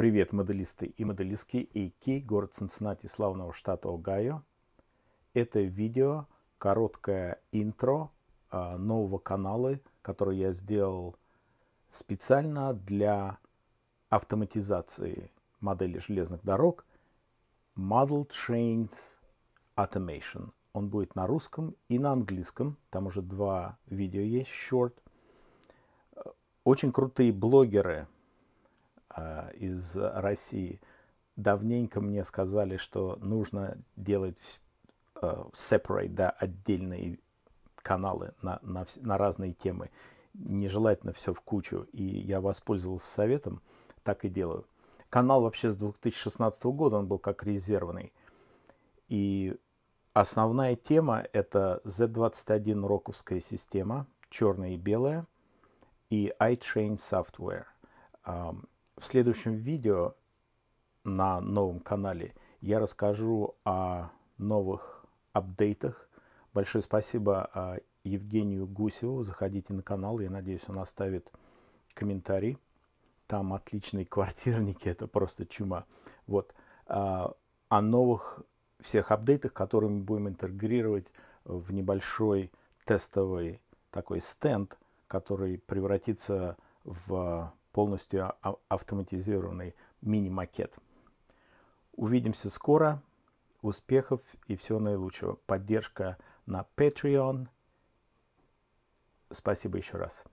Привет, моделисты и моделистки AK, город Цинциннати, славного штата Огайо. Это видео, короткое интро а, нового канала, который я сделал специально для автоматизации модели железных дорог Model Trains Automation. Он будет на русском и на английском. Там уже два видео есть, short. Очень крутые блогеры – а, из России, давненько мне сказали, что нужно делать а, separate, да, отдельные каналы на, на, на разные темы. Нежелательно все в кучу. И я воспользовался советом, так и делаю. Канал вообще с 2016 года, он был как резервный. И основная тема это Z21 роковская система, черная и белая, и iTrain Software. Um, в следующем видео на новом канале я расскажу о новых апдейтах. Большое спасибо а, Евгению Гусеву. Заходите на канал, я надеюсь, он оставит комментарий. Там отличные квартирники, это просто чума. Вот. А, о новых всех апдейтах, которые мы будем интегрировать в небольшой тестовый такой стенд, который превратится в полностью а, автоматизированный мини-макет. Увидимся скоро. Успехов и всего наилучшего. Поддержка на Patreon. Спасибо еще раз.